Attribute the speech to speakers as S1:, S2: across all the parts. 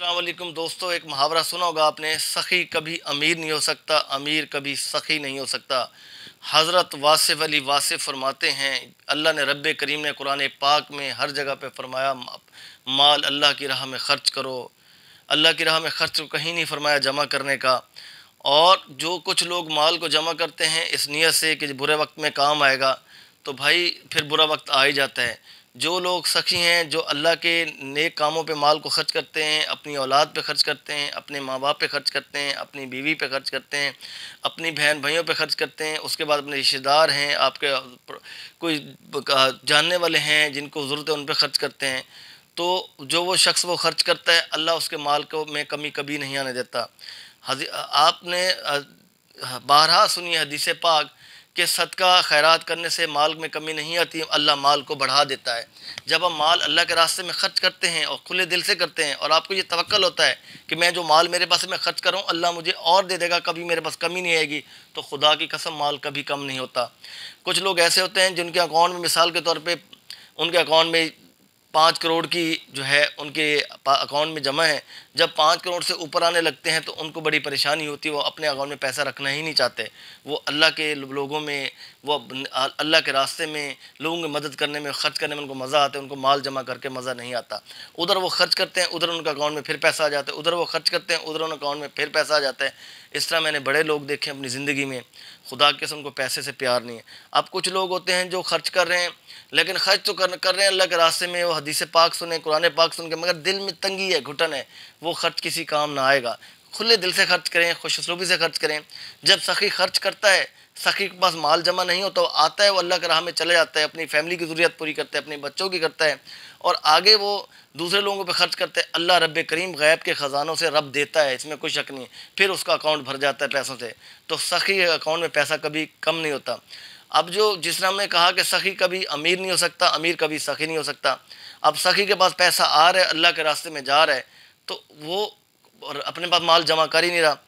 S1: अल्लाम दोस्तों एक मुहावरा सुना होगा आपने सखी कभी अमीर नहीं हो सकता अमीर कभी सखी नहीं हो सकता हज़रत वासिफ़ अली वासिफ़ फरमाते हैं अल्लाह ने रब करीम ने कुरान पाक में हर जगह पे फरमाया माल अल्लाह की राह में ख़र्च करो अल्लाह की राह में ख़र्च को कहीं नहीं फरमाया जमा करने का और जो कुछ लोग माल को जमा करते हैं इस नीयत से कि बुरे वक्त में काम आएगा तो भाई फिर बुरा वक्त आ ही जाता है जो लोग सखी हैं जो अल्लाह के नेक कामों पे माल को खर्च करते हैं अपनी औलाद पे खर्च करते हैं अपने माँ बाप पे खर्च करते हैं अपनी बीवी पे खर्च करते हैं अपनी बहन भाइयों पे खर्च करते हैं उसके बाद अपने रिश्तेदार हैं आपके कोई जानने वाले हैं जिनको ज़रूरत है उन पर खर्च करते हैं तो जो वो शख्स वो खर्च करता है अल्लाह उसके माल को में कमी कभी नहीं आने देता आपने बारहा सुनी हदीस पाक कि सदका खैरात करने से माल में कमी नहीं आती अल्लाह माल को बढ़ा देता है जब हम माल अल्लाह के रास्ते में खर्च करते हैं और खुले दिल से करते हैं और आपको ये तवक्ल होता है कि मैं जो माल मेरे पास मैं खर्च करूँ अल्लाह मुझे और दे देगा कभी मेरे पास कमी नहीं आएगी तो खुदा की कसम माल कभी कम नहीं होता कुछ लोग ऐसे होते हैं जिनके अकाउंट में मिसाल के तौर पर उनके अकाउंट में पाँच करोड़ की जो है उनके अकाउंट में जमा है जब पाँच करोड़ से ऊपर आने लगते हैं तो उनको बड़ी परेशानी होती है वो अपने अकाउंट में पैसा रखना ही नहीं चाहते वो अल्लाह के लोगों में वो अल्लाह के रास्ते में लोगों की मदद करने में खर्च करने में उनको मज़ा आता है उनको माल जमा करके मज़ा नहीं आता उधर वो खर्च करते हैं उधर उनका अकाउंट में फिर पैसा आ जाता है उधर वो खर्च करते हैं उधर उन अकाउंट में फिर पैसा आ जाता है इस तरह मैंने बड़े लोग देखे अपनी ज़िंदगी में खुदा के उनको पैसे से प्यार नहीं है अब कुछ लोग होते हैं जो खर्च कर रहे हैं लेकिन खर्च तो कर, रहे हैं अल्लाह के रास्ते में वो हदीसी पाक सुने कुरान पाक सुन के मगर दिल में तंगी है घुटन है वो खर्च किसी काम ना आएगा खुले दिल से खर्च करें खुशसलूबी से खर्च करें जब सखी खर्च करता है सखी के पास माल जमा नहीं होता तो आता है वो अल्लाह के राह में चले जाता है अपनी फैमिली की ज़रूरत पूरी करता है अपने बच्चों की करता है और आगे वो दूसरे लोगों पे खर्च करते हैं अल्लाह रब करीम गैब के ख़जानों से रब देता है इसमें कोई शक नहीं फिर उसका अकाउंट भर जाता है पैसों से तो सखी अकाउंट में पैसा कभी कम नहीं होता अब जो जिस हमने कहा कि सखी कभी अमीर नहीं हो सकता अमीर कभी सखी नहीं हो सकता अब सखी के पास पैसा आ रहा है अल्लाह के रास्ते में जा रहा है तो वो और अपने पास माल जमा कर ही नहीं रहा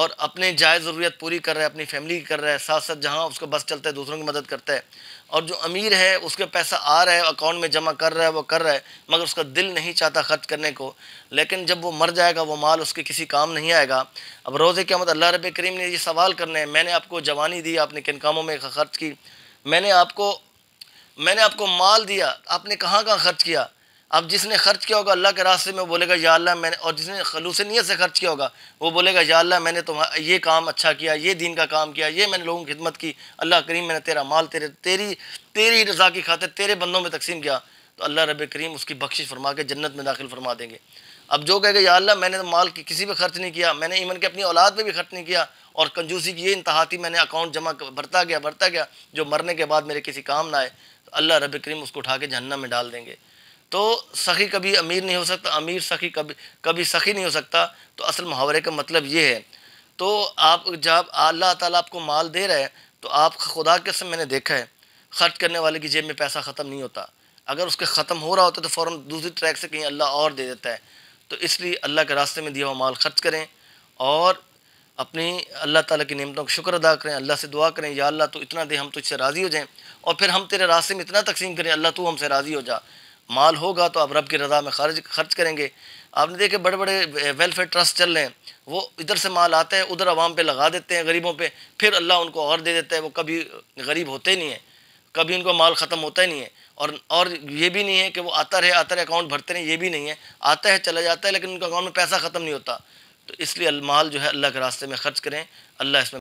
S1: और अपने जायज़ ज़रूरत पूरी कर रहा है अपनी फैमिली की कर रहा है साथ साथ जहाँ उसको बस चलता है दूसरों की मदद करता है और जो अमीर है उसके पैसा आ रहा है अकाउंट में जमा कर रहा है वो कर रहा है मगर उसका दिल नहीं चाहता खर्च करने को लेकिन जब वो मर जाएगा वो माल उसके किसी काम नहीं आएगा अब रोज़ क्या मतलब अल्लाह रब करीम ने ये सवाल करने हैं मैंने आपको जवानी दी आपने किन कामों में खर्च की मैंने आपको मैंने आपको माल दिया आपने कहाँ कहाँ खर्च किया अब जिसने खर्च किया होगा अल्लाह के रास्ते में बोलेगा या अल्लाह मैंने और जिसने खलूस नीयत से खर्च किया होगा वो बोलेगा या अल्लाह मैंने तुम्हारा ये काम अच्छा किया ये दीन का काम किया ये मैंने लोगों की खिदमत की अल्लाह करीम मैंने तेरा माल तेरे तेरी तेरी रजा की खातिर तेरे बंदों में तकसीम किया तो अल्लाह रब करीम उसकी बख्शिश फरमा के जन्नत में दाखिल फरमा देंगे अब जो कहेगा या अल्लाह मैंने तो माल की किसी पर खर्च नहीं किया मैंने ईमन के अपनी औलाद पर भी खर्च नहीं किया और कंजूसी की ये इंतहाती मैंने अकाउंट जमा भरता गया भरता गया जो मरने के बाद मेरे किसी काम ना आए तो अल्लाह रब करीम उसको उठा के जहन्ना में डाल देंगे तो सखी कभी अमीर नहीं हो सकता अमीर सखी कभी कभी सखी नहीं हो सकता तो असल मुहावरे का मतलब ये है तो आप जब अल्लाह ताला आपको माल दे रहे हैं तो आप खुदा के समय मैंने देखा है खर्च करने वाले की जेब में पैसा ख़त्म नहीं होता अगर उसके ख़त्म हो रहा होता तो फ़ौर दूसरी ट्रैक से कहीं अल्लाह और दे देता है तो इसलिए अल्लाह के रास्ते में दिया हुआ माल खर्च करें और अपनी अल्लाह ताला की नेमतों का शुक्र अदा करें अल्लाह से दुआ करें या अल्लाह तो इतना दे हम तुझसे राज़ी हो जाएं और फिर हम तेरे रास्ते में इतना तकसीम करें अल्लाह तू हमसे राज़ी हो जा माल होगा तो आप रब की रजा में खर्च खर्च करेंगे आपने देखे बड़े बड़े वेलफेयर ट्रस्ट चल रहे हैं वो इधर से माल आता है उधर आवाम पर लगा देते हैं गरीबों पर फिर अल्लाह उनको और दे देता है वो कभी गरीब होते नहीं हैं कभी उनका माल ख़त्म होता ही नहीं है और और ये भी नहीं है कि वो आता रहे आता रहे अकाउंट भरते रहे ये भी नहीं है आता है चला जाता है लेकिन उनका अकाउंट में पैसा ख़त्म नहीं होता तो इसलिए माल जो है अल्लाह के रास्ते में ख़र्च करें अल्लाह इसमें